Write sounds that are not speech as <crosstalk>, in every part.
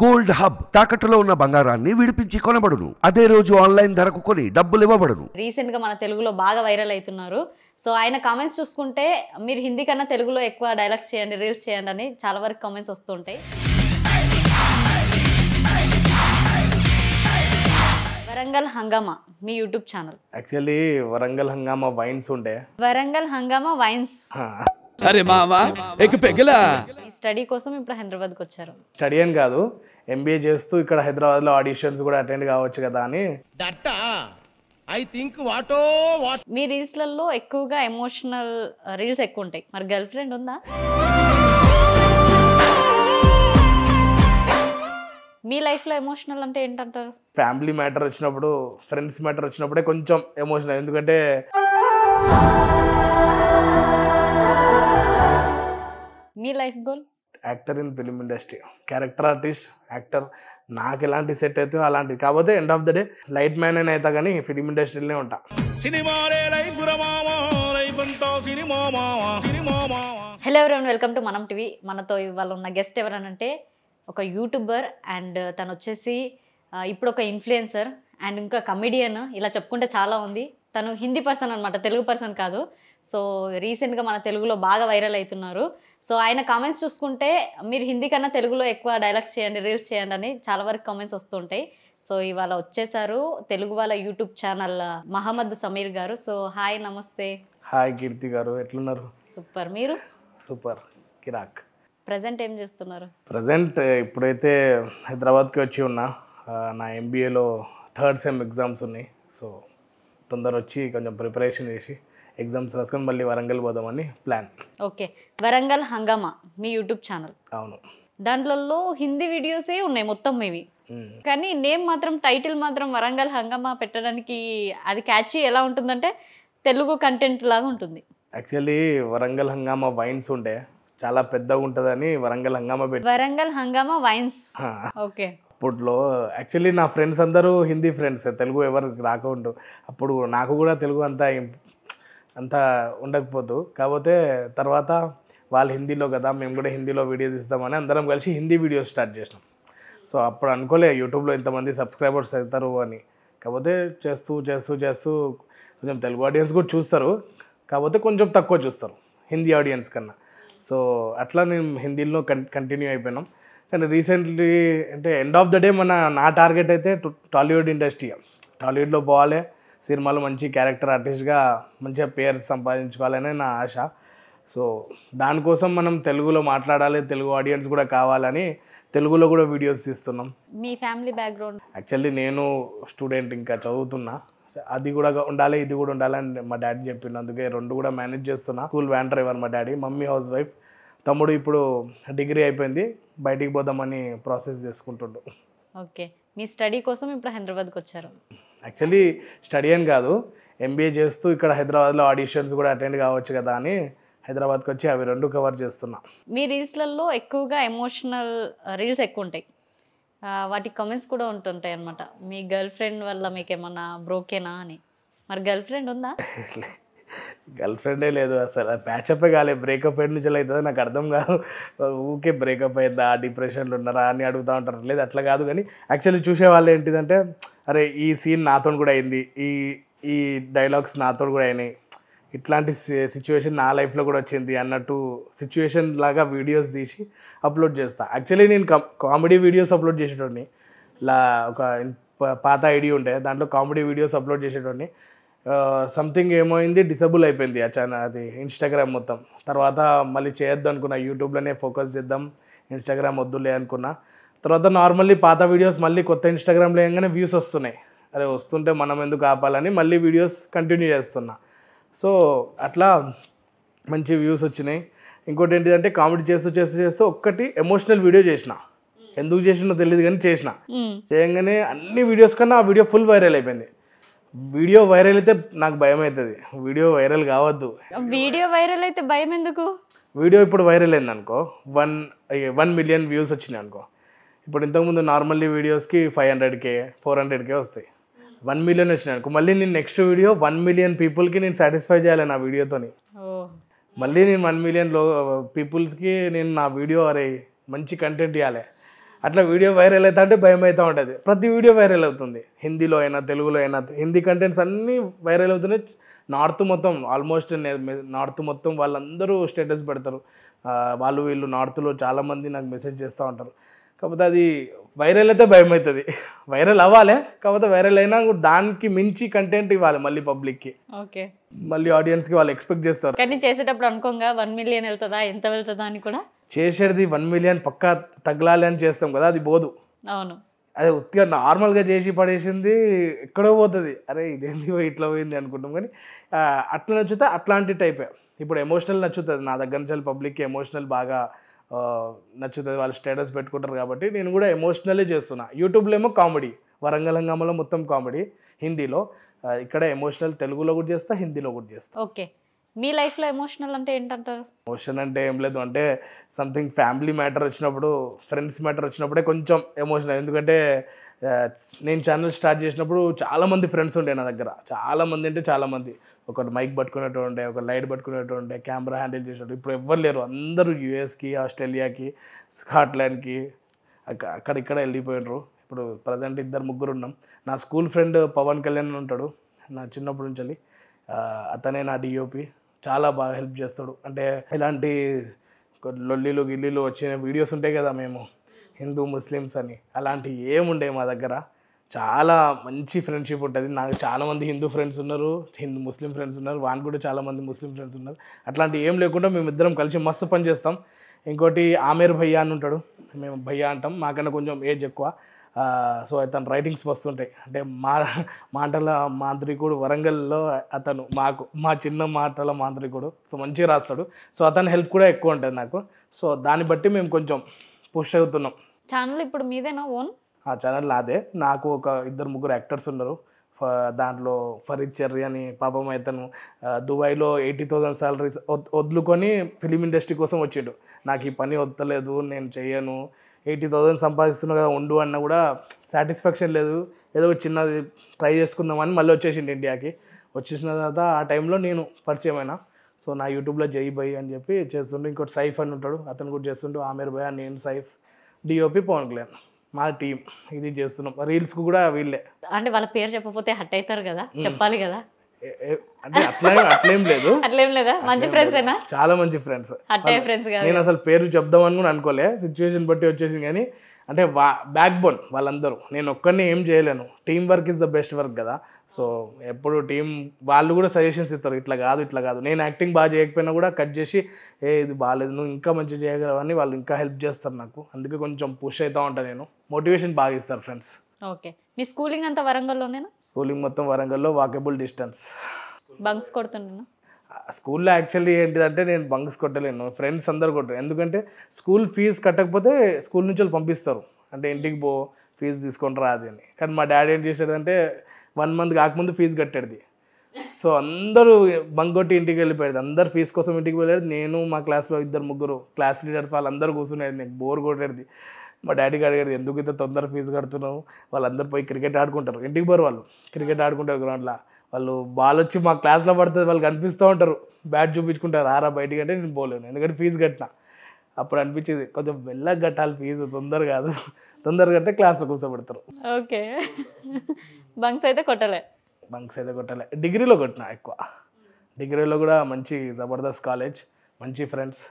gold hub తాకట్టులో ఉన్న బంగారాన్ని విడిపించి కొనబడును అదే రోజు ఆన్లైన్ ధరకు కొని డబ్బులు ఇవ్వబడును రీసెంట్ గా మన తెలుగులో బాగా వైరల్ అవుతున్నారు సో ఆయన కామెంట్స్ చూసుకుంటే మీరు హిందీ కన్నా తెలుగులో ఎక్కువ డైలాగ్స్ చేయండి రీల్స్ చేయండి అని చాలా వరకు కామెంట్స్ వస్తుంటాయి వరంగల్ హంగామా మీ YouTube channel actually Warangal Hungama wines ఉండే వరంగల్ హంగామా వైన్స్ అరే మామా ఎక్ పెగలా స్టడీ కోసం ఇప్పుడు హైదరాబాద్కి వచ్చారు స్టడీ అని కాదు ఎంబీఏ చేస్తూ ఇక్కడ హైదరాబాద్ లో ఆడిషన్స్ కూడా అటెండ్ కావచ్చు కదా అని ఐ థింక్ వాటో వాట్ మీ రీల్స్లలో ఎక్కువగా ఎమోషనల్ రీల్స్ ఎక్కువ ఉంటాయి మరి గర్ల్ ఫ్రెండ్ ఉందా మీ లైఫ్ లో ఎమోషనల్ అంటే ఏంటంటారు ఫ్యామిలీ మ్యాటర్ వచ్చినప్పుడు ఫ్రెండ్స్ మ్యాటర్ వచ్చినప్పుడే కొంచెం ఎమోషనల్ ఎందుకంటే మీ life goal actor in film industry character artist actor నాకు ఎలాంటి సెట్ అయితే అలాంటిది కాకపోతే end of the day light man అని అయితే కానీ ఫిలిం ఇండస్ట్రీలోనే ఉంటా హలో ఎవరి వెల్కమ్ టు మనం టీవీ మనతో ఇవాళ ఉన్న గెస్ట్ ఎవరనంటే ఒక యూట్యూబర్ అండ్ తను వచ్చేసి ఇప్పుడు ఒక ఇన్ఫ్లుయెన్సర్ అండ్ ఇంకా కమెడియన్ ఇలా చెప్పుకుంటే చాలా ఉంది తను హిందీ పర్సన్ అనమాట తెలుగు పర్సన్ కాదు సో రీసెంట్గా మన తెలుగులో బాగా వైరల్ అవుతున్నారు సో ఆయన కామెంట్స్ చూసుకుంటే మీరు హిందీ కన్నా తెలుగులో ఎక్కువ డైలాగ్స్ చేయండి రీల్స్ చేయండి అని చాలా వరకు కామెంట్స్ వస్తుంటాయి సో ఇవాళ వచ్చేసారు తెలుగు వాళ్ళ YouTube channel Mohammed Sameer garu so hi నమస్తే హాయ్ కీర్తి గారు ఎట్లున్నారు సూపర్ మీరు సూపర్ కిరాక్ ప్రజెంట్ ఏం చేస్తున్నారు ప్రజెంట్ ఇప్పుడైతే హైదరాబాద్కి వచ్చి ఉన్నా నా ఎంబీఏలో థర్డ్ సెమ్ ఎగ్జామ్స్ ఉన్నాయి సో తొందర వచ్చి కొంచెం ప్రిపరేషన్ చేసి ఎగ్జామ్స్ రాసుకొని మళ్ళీ వరంగల్ పోదామని ప్లాన్ ఓకే వరంగల్ హంగామా మీ యూట్యూబ్ ఛానల్ అవును దాంట్లో హిందీ వీడియోసే ఉన్నాయి మొత్తం మేవి కానీ నేమ్ మాత్రం టైటిల్ మాత్రం వరంగల్ హంగామా పెట్టడానికి అది క్యాచీ ఎలా ఉంటుందంటే తెలుగు కంటెంట్ లాగా ఉంటుంది యాక్చువల్లీ వరంగల్ హంగామా వైన్స్ ఉండే చాలా పెద్దగా ఉంటుందని వరంగల్ హంగామా పెట్టి వరంగల్ హంగామా వైన్స్ ఓకే అప్పట్లో యాక్చువల్లీ నా ఫ్రెండ్స్ అందరూ హిందీ ఫ్రెండ్స్ తెలుగు ఎవరు రాకుండా అప్పుడు నాకు కూడా తెలుగు అంతా అంతా ఉండకపోదు కాకపోతే తర్వాత వాళ్ళు హిందీలో కదా మేము కూడా హిందీలో వీడియోస్ తీస్తామని అందరం కలిసి హిందీ వీడియోస్ స్టార్ట్ చేసినాం సో అప్పుడు అనుకోలే యూట్యూబ్లో ఇంతమంది సబ్స్క్రైబర్స్ అవుతారు అని కాకపోతే చేస్తూ చేస్తూ చేస్తూ కొంచెం తెలుగు ఆడియన్స్ కూడా చూస్తారు కాకపోతే కొంచెం తక్కువ చూస్తారు హిందీ ఆడియన్స్ కన్నా సో అట్లా నేను హిందీలో కన్ కంటిన్యూ అయిపోయినాం కానీ రీసెంట్లీ అంటే ఎండ్ ఆఫ్ ద డే మన నా టార్గెట్ అయితే టాలీవుడ్ ఇండస్ట్రీ టాలీవుడ్లో పోవాలి సినిమాలు మంచి క్యారెక్టర్ ఆర్టిస్ట్గా మంచిగా పేరు సంపాదించుకోవాలనే నా ఆశ సో దానికోసం మనం తెలుగులో మాట్లాడాలి తెలుగు ఆడియన్స్ కూడా కావాలని తెలుగులో కూడా వీడియోస్ తీస్తున్నాం మీ ఫ్యామిలీ బ్యాక్గ్రౌండ్ యాక్చువల్లీ నేను స్టూడెంట్ ఇంకా చదువుతున్నా అది కూడా ఉండాలి ఇది కూడా ఉండాలని మా డాడీ చెప్పిండు అందుకే రెండు కూడా మేనేజ్ చేస్తున్నా స్కూల్ వ్యాన్ డ్రైవర్ మా డాడీ మమ్మీ హౌస్ వైఫ్ తమ్ముడు ఇప్పుడు డిగ్రీ అయిపోయింది బయటికి పోదామని ప్రాసెస్ చేసుకుంటుండు ఓకే మీ స్టడీ కోసం ఇప్పుడు హైదరాబాద్కి వచ్చారు యాక్చువల్లీ స్టడీ అని కాదు ఎంబీఏ చేస్తూ ఇక్కడ హైదరాబాద్లో ఆడిషన్స్ కూడా అటెండ్ కావచ్చు కదా అని హైదరాబాద్కి వచ్చి అవి రెండు కవర్ చేస్తున్నా మీ రీల్స్లలో ఎక్కువగా ఎమోషనల్ రీల్స్ ఎక్కువ ఉంటాయి వాటి కమెంట్స్ కూడా ఉంటుంటాయి అనమాట మీ గర్ల్ ఫ్రెండ్ వల్ల మీకు ఏమన్నా బ్రోకేనా అని మరి గర్ల్ ఫ్రెండ్ ఉందా గర్ల్ ఫ్రెండే లేదు అసలు ప్యాచప్ కాలేదు బ్రేకప్ ఎన్ని నుంచి అవుతుందో నాకు అర్థం కాదు ఊకే బ్రేకప్ అయిందా డిప్రెషన్లు ఉన్నారా అని అడుగుతూ ఉంటారు లేదు అట్లా కాదు కానీ యాక్చువల్లీ చూసే వాళ్ళు ఏంటిదంటే అరే ఈ సీన్ నాతో కూడా అయింది ఈ ఈ డైలాగ్స్ నాతో కూడా అయినాయి ఇట్లాంటి సిచ్యువేషన్ నా లైఫ్లో కూడా వచ్చింది అన్నట్టు సిచ్యువేషన్ లాగా వీడియోస్ తీసి అప్లోడ్ చేస్తా యాక్చువల్లీ నేను కామెడీ వీడియోస్ అప్లోడ్ చేసేటోడిని లా ఒక పాత ఐడి ఉండే దాంట్లో కామెడీ వీడియోస్ అప్లోడ్ చేసేటోడిని సంథింగ్ ఏమైంది డిసబుల్ అయిపోయింది ఆ ఛానల్ అది ఇన్స్టాగ్రామ్ మొత్తం తర్వాత మళ్ళీ చేయొద్దు అనుకున్నా యూట్యూబ్లోనే ఫోకస్ చేద్దాం ఇన్స్టాగ్రామ్ వద్దులే అనుకున్నా తర్వాత నార్మల్లీ పాత వీడియోస్ మళ్ళీ కొత్త ఇన్స్టాగ్రామ్లో వేయగానే వ్యూస్ వస్తున్నాయి అరే వస్తుంటే మనం ఎందుకు ఆపాలని మళ్ళీ వీడియోస్ కంటిన్యూ చేస్తున్నా సో అట్లా మంచి వ్యూస్ వచ్చినాయి ఇంకోటి ఏంటిదంటే కామెడీ చేస్తూ చేస్తూ చేస్తూ ఒక్కటి ఎమోషనల్ వీడియో చేసిన ఎందుకు చేసినో తెలియదు కానీ చేసిన చేయగానే అన్ని వీడియోస్ కన్నా ఆ వీడియో ఫుల్ వైరల్ అయిపోయింది వీడియో వైరల్ అయితే నాకు భయం అవుతుంది వీడియో వైరల్ కావద్దు వీడియో వైరల్ అయితే భయం ఎందుకు వీడియో ఇప్పుడు వైరల్ అయింది అనుకో వన్ వన్ మిలియన్ వ్యూస్ వచ్చినాయి అనుకో ఇప్పుడు ఇంతకుముందు నార్మల్లీ వీడియోస్కి ఫైవ్ హండ్రెడ్కే ఫోర్ హండ్రెడ్కే వస్తాయి వన్ మిలియన్ వచ్చిన మళ్ళీ నేను నెక్స్ట్ వీడియో వన్ మిలియన్ పీపుల్కి నేను సాటిస్ఫై చేయాలి నా వీడియోతోని మళ్ళీ నేను వన్ మిలియన్ లో పీపుల్స్కి నేను నా వీడియో అరే మంచి కంటెంట్ ఇవ్వాలి అట్లా వీడియో వైరల్ అవుతా అంటే భయం అవుతూ ఉంటుంది ప్రతి వీడియో వైరల్ అవుతుంది హిందీలో అయినా తెలుగులో అయినా హిందీ కంటెంట్స్ అన్నీ వైరల్ అవుతున్నాయి నార్త్ మొత్తం ఆల్మోస్ట్ నార్త్ మొత్తం వాళ్ళందరూ స్టేటస్ పెడతారు వాళ్ళు వీళ్ళు నార్త్లో చాలామంది నాకు మెసేజ్ చేస్తూ ఉంటారు కాకపోతే అది వైరల్ అయితే భయం అవుతుంది వైరల్ అవ్వాలి కాకపోతే వైరల్ అయినా దానికి మించి కంటెంట్ ఇవ్వాలి మళ్ళీ పబ్లిక్ కి ఓకే మళ్ళీ ఆడియన్స్ కి వాళ్ళు ఎక్స్పెక్ట్ చేస్తారు కానీ చేసేటప్పుడు అనుకోగా వన్ మిలియన్ వెళ్తుందా ఎంత వెళ్తుందా అని కూడా చేసేది వన్ మిలియన్ పక్కా తగ్గలాలి అని చేస్తాం కదా అది పోదు అవును అదే ఉత్తిగా నార్మల్గా చేసి పడేసింది ఎక్కడో పోతుంది అరే ఇదేంది ఇట్లా పోయింది అనుకుంటాం కానీ అట్లా నచ్చితే అట్లాంటి టైపే ఇప్పుడు ఎమోషనల్ నచ్చుతుంది నా దగ్గర నుంచి పబ్లిక్ ఎమోషనల్ బాగా నచ్చుతుంది వాళ్ళు స్టేటస్ పెట్టుకుంటారు కాబట్టి నేను కూడా ఎమోషనలే చేస్తున్నా యూట్యూబ్లో ఏమో కామెడీ వరంగలంగంలో మొత్తం కామెడీ హిందీలో ఇక్కడ ఎమోషనల్ తెలుగులో కూడా చేస్తా హిందీలో కూడా చేస్తా ఓకే మీ లైఫ్లో ఎమోషనల్ అంటే ఏంటంటారు ఎమోషన్ అంటే ఏం లేదు అంటే సంథింగ్ ఫ్యామిలీ మ్యాటర్ వచ్చినప్పుడు ఫ్రెండ్స్ మ్యాటర్ వచ్చినప్పుడే కొంచెం ఎమోషనల్ ఎందుకంటే నేను ఛానల్ స్టార్ట్ చేసినప్పుడు చాలామంది ఫ్రెండ్స్ ఉండే నా దగ్గర చాలామంది అంటే చాలామంది ఒకటి మైక్ పట్టుకునేటువంటి ఒక లైట్ పట్టుకునేటువంటి కెమెరా హ్యాండిల్ చేసినట్టు ఇప్పుడు ఎవ్వరు లేరు అందరూ యూఎస్కి ఆస్ట్రేలియాకి స్కాట్లాండ్కి అక్కడ ఇక్కడ వెళ్ళిపోయినారు ఇప్పుడు ప్రజెంట్ ఇద్దరు ముగ్గురు ఉన్నాం నా స్కూల్ ఫ్రెండ్ పవన్ కళ్యాణ్ ఉంటాడు నా చిన్నప్పటి నుంచి అతనే నా డిఓపి చాలా బాగా హెల్ప్ చేస్తాడు అంటే ఇలాంటి లొల్లిలు గిల్లీలు వచ్చిన వీడియోస్ ఉంటాయి కదా మేము హిందూ ముస్లిమ్స్ అని అలాంటివి ఏముండే మా దగ్గర చాలా మంచి ఫ్రెండ్షిప్ ఉంటుంది నాకు చాలామంది హిందూ ఫ్రెండ్స్ ఉన్నారు హిందూ ముస్లిం ఫ్రెండ్స్ ఉన్నారు వాన్ కూడా చాలామంది ముస్లిం ఫ్రెండ్స్ ఉన్నారు అట్లాంటి ఏం లేకుండా మేమిద్దరం కలిసి మస్తు పని చేస్తాం ఇంకోటి ఆమేర్ భయ్యా అని ఉంటాడు మేము భయ్యా అంటాం మాకన్నా కొంచెం ఏజ్ ఎక్కువ సో అతను రైటింగ్స్ వస్తుంటాయి అంటే మా మాటల మాంత్రికుడు వరంగల్లో అతను మాకు మా చిన్న మాటల మాంత్రికుడు సో మంచిగా రాస్తాడు సో అతని హెల్ప్ కూడా ఎక్కువ ఉంటుంది నాకు సో దాన్ని బట్టి మేము కొంచెం పుష్ అవుతున్నాం ఛానల్ ఇప్పుడు మీదేనా ఓన్ ఆ ఛానల్ నాదే నాకు ఒక ఇద్దరు ముగ్గురు యాక్టర్స్ ఉన్నారు దాంట్లో ఫరీద్ చెర్రీ అని పాపం అయితను దుబాయ్లో ఎయిటీ థౌజండ్ సాలరీస్ వదులుకొని ఫిలిం ఇండస్ట్రీ కోసం వచ్చాడు నాకు ఈ పని వద్దలేదు నేను చేయను ఎయిటీ థౌజండ్ సంపాదిస్తున్నా కదా ఉండు అన్న కూడా సాటిస్ఫాక్షన్ లేదు ఏదో చిన్నది ట్రై చేసుకుందామని మళ్ళీ వచ్చేసిండు ఇండియాకి వచ్చేసిన తర్వాత ఆ టైంలో నేను పరిచయమైన సో నా యూట్యూబ్లో జై భయ్ అని చెప్పి చేస్తుండే ఇంకోటి సైఫ్ అని ఉంటాడు అతను కూడా చేస్తుండు ఆమెర్ భయ్ నేను సైఫ్ డిఓపి పవన్ కళ్యాణ్ మా టీం ఇది చేస్తున్నాం రీల్స్ కూడా వీళ్ళే అంటే వాళ్ళ పేరు చెప్పకపోతే హట్ అవుతారు కదా చెప్పాలి కదా అట్లేం లేదు అట్లేం లేదా మంచి ఫ్రెండ్స్ చాలా మంచి ఫ్రెండ్స్ ఫ్రెండ్స్ నేను అసలు పేరు చెప్దాం అనుకుని అనుకోలే సిచ్యువేషన్ బట్టి వచ్చేసింది కానీ అంటే వా బ్యాక్ బోన్ వాళ్ళందరూ నేను ఒక్కరిని ఏం చేయలేను team work is the best work కదా సో ఎప్పుడు టీం వాళ్ళు కూడా సజెషన్స్ ఇస్తారు ఇట్లా కాదు ఇట్లా కాదు నేను యాక్టింగ్ బాగా చేయకపోయినా కూడా కట్ చేసి ఏ ఇది బాగాలేదు నువ్వు ఇంకా మంచి చేయగలవని వాళ్ళు ఇంకా హెల్ప్ చేస్తారు నాకు అందుకే కొంచెం పుష్ అవుతూ ఉంటాను నేను మోటివేషన్ బాగా ఇస్తారు ఫ్రెండ్స్ ఓకే మీ స్కూలింగ్ అంతా వరంగల్లోనేనా స్కూలింగ్ మొత్తం వరంగల్లో వాకబుల్ డిస్టెన్స్ బంక్స్ కొడుతున్నాను స్కూల్లో యాక్చువల్లీ ఏంటిదంటే నేను బంక్స్ కొట్టలేను ఫ్రెండ్స్ అందరు కొట్టరు ఎందుకంటే స్కూల్ ఫీజు కట్టకపోతే స్కూల్ నుంచి వాళ్ళు పంపిస్తారు అంటే ఇంటికి పో ఫీజు తీసుకొని రాదు అని కానీ మా డాడీ ఏం అంటే వన్ మంత్ కాకముందు ఫీజు కట్టేది సో అందరూ బంగొట్టి ఇంటికి వెళ్ళిపోయేది అందరు ఫీజు కోసం ఇంటికి వెళ్ళాడు నేను మా క్లాస్లో ఇద్దరు ముగ్గురు క్లాస్ లీడర్స్ వాళ్ళందరూ కూర్చునేది నేను బోర్ కొట్టేది మా డాడీకి అడిగారు ఎందుకు ఇంత తొందర ఫీజు కడుతున్నావు వాళ్ళందరూ పోయి క్రికెట్ ఆడుకుంటారు ఇంటికి పోరు వాళ్ళు క్రికెట్ ఆడుకుంటారు గ్రౌండ్లో వాళ్ళు బాల్ వచ్చి మా క్లాస్లో పడుతుంది వాళ్ళు కనిపిస్తూ ఉంటారు బ్యాట్ చూపించుకుంటారు ఆరా బయటికి అంటే నేను పోలేను ఎందుకంటే ఫీజు కట్టిన అప్పుడు అనిపించేది కొంచెం మెల్లగా కట్టాలి ఫీజు తొందర కాదు తొందరగా కడితే క్లాస్లో కూర్చోబెడతారు ఓకే బంక్స్ అయితే కొట్టలే బంక్స్ అయితే కొట్టలే డిగ్రీలో కొట్టిన ఎక్కువ డిగ్రీలో కూడా మంచి జబర్దస్త్ కాలేజ్ మంచి ఫ్రెండ్స్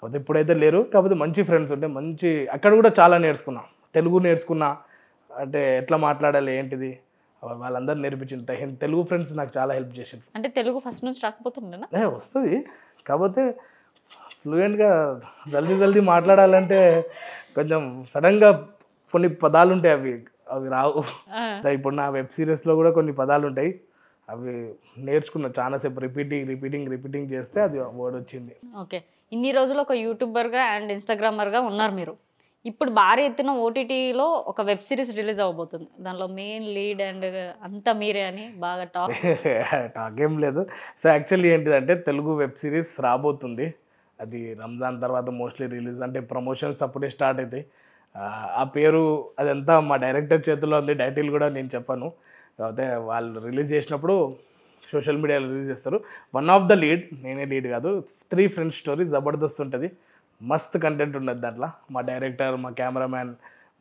కాకపోతే ఇప్పుడైతే లేరు కాకపోతే మంచి ఫ్రెండ్స్ ఉంటే మంచి అక్కడ కూడా చాలా నేర్చుకున్నా తెలుగు నేర్చుకున్నా అంటే ఎట్లా మాట్లాడాలి ఏంటిది వాళ్ళందరూ నేర్పించింది తెలుగు ఫ్రెండ్స్ నాకు చాలా హెల్ప్ చేసింది అంటే తెలుగు ఫస్ట్ నుంచి రాకపోతుండే వస్తుంది కాకపోతే ఫ్లూయెంట్గా జల్దీ జల్దీ మాట్లాడాలంటే కొంచెం సడన్గా కొన్ని పదాలు ఉంటాయి అవి అవి రావు ఇప్పుడు నా వెబ్ సిరీస్లో కూడా కొన్ని పదాలు ఉంటాయి అవి నేర్చుకున్నా చాలాసేపు రిపీటింగ్ రిపీటింగ్ రిపీటింగ్ చేస్తే అది వర్డ్ వచ్చింది ఓకే ఇన్ని రోజులు ఒక యూట్యూబర్గా అండ్ ఇన్స్టాగ్రామర్గా ఉన్నారు మీరు ఇప్పుడు భారీ ఎత్తున ఓటీటీలో ఒక వెబ్ సిరీస్ రిలీజ్ అవ్వబోతుంది దానిలో మెయిన్ లీడ్ అండ్ అంతా మీరే అని బాగా టాక్ <laughs> టాక్ ఏం లేదు సో యాక్చువల్లీ ఏంటిదంటే తెలుగు వెబ్ సిరీస్ రాబోతుంది అది రంజాన్ తర్వాత మోస్ట్లీ రిలీజ్ అంటే ప్రమోషన్స్ అప్పుడే స్టార్ట్ అవుతాయి ఆ పేరు అదంతా మా డైరెక్టర్ చేతిలో ఉంది టైటిల్ కూడా నేను చెప్పాను కాకపోతే వాళ్ళు రిలీజ్ చేసినప్పుడు సోషల్ మీడియాలో రిలీజ్ చేస్తారు వన్ ఆఫ్ ద లీడ్ నేనే లీడ్ కాదు త్రీ ఫ్రెండ్స్ స్టోరీ జబర్దస్త్ ఉంటుంది మస్త్ కంటెంట్ ఉన్నది దాంట్లో మా డైరెక్టర్ మా కెమెరామ్యాన్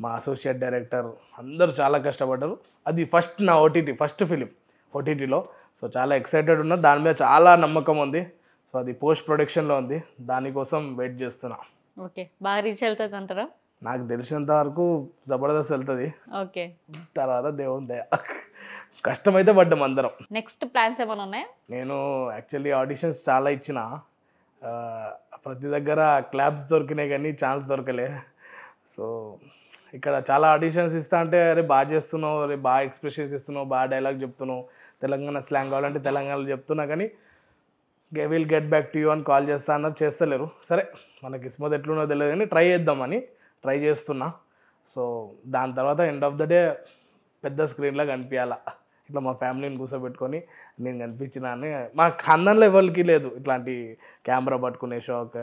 మా అసోసియేట్ డైరెక్టర్ అందరూ చాలా కష్టపడ్డారు అది ఫస్ట్ నా ఓటీటీ ఫస్ట్ ఫిలిం ఓటీటీలో సో చాలా ఎక్సైటెడ్ ఉన్నా దాని మీద చాలా నమ్మకం ఉంది సో అది పోస్ట్ ప్రొడక్షన్లో ఉంది దానికోసం వెయిట్ చేస్తున్నా ఓకే బాగా రీచ్ అవుతుంది అంటారా నాకు తెలిసినంత వరకు జబర్దస్త్ వెళ్తుంది ఓకే తర్వాత దేవుని దయ కష్టమైతే పడ్డాం అందరం నెక్స్ట్ ప్లాన్స్ ఏమైనా ఉన్నాయా నేను యాక్చువల్లీ ఆడిషన్స్ చాలా ఇచ్చిన ప్రతి దగ్గర క్లాబ్స్ దొరికినాయి కానీ ఛాన్స్ దొరకలే సో ఇక్కడ చాలా ఆడిషన్స్ ఇస్తా అంటే అరే బాగా చేస్తున్నావు అరే బాగా ఎక్స్ప్రెషన్స్ ఇస్తున్నావు బాగా డైలాగ్ చెప్తున్నావు తెలంగాణ స్లాంగ్ కావాలంటే తెలంగాణలో చెప్తున్నా కానీ will get back to you అని కాల్ చేస్తా అన్నారు చేస్తలేరు సరే మనకి కిస్మత్ ఎట్లున్నో తెలియదు కానీ ట్రై చేద్దామని ట్రై చేస్తున్నా సో దాని తర్వాత ఎండ్ ఆఫ్ ద డే పెద్ద స్క్రీన్లో కనిపించాలా ఇట్లా మా ఫ్యామిలీని కూర్చోబెట్టుకొని నేను కనిపించిన అని మా ఖందంలో ఎవరికి లేదు ఇట్లాంటి కెమెరా పట్టుకునే షాక్